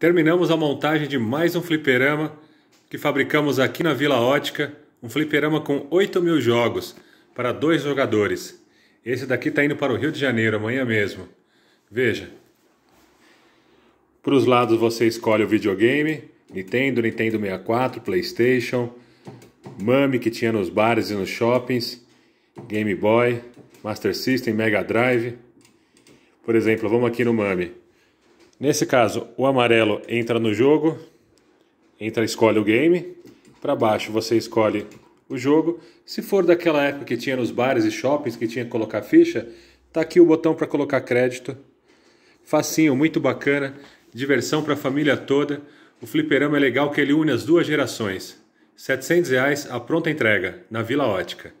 Terminamos a montagem de mais um fliperama que fabricamos aqui na Vila Ótica, um fliperama com 8 mil jogos para dois jogadores. Esse daqui está indo para o Rio de Janeiro amanhã mesmo. Veja. Para os lados você escolhe o videogame, Nintendo, Nintendo 64, Playstation, Mami que tinha nos bares e nos shoppings, Game Boy, Master System, Mega Drive. Por exemplo, vamos aqui no Mami. Nesse caso, o amarelo entra no jogo, entra escolhe o game, para baixo você escolhe o jogo. Se for daquela época que tinha nos bares e shoppings que tinha que colocar ficha, tá aqui o botão para colocar crédito. Facinho, muito bacana, diversão para a família toda. O fliperama é legal que ele une as duas gerações. R$ reais a pronta entrega na Vila Ótica.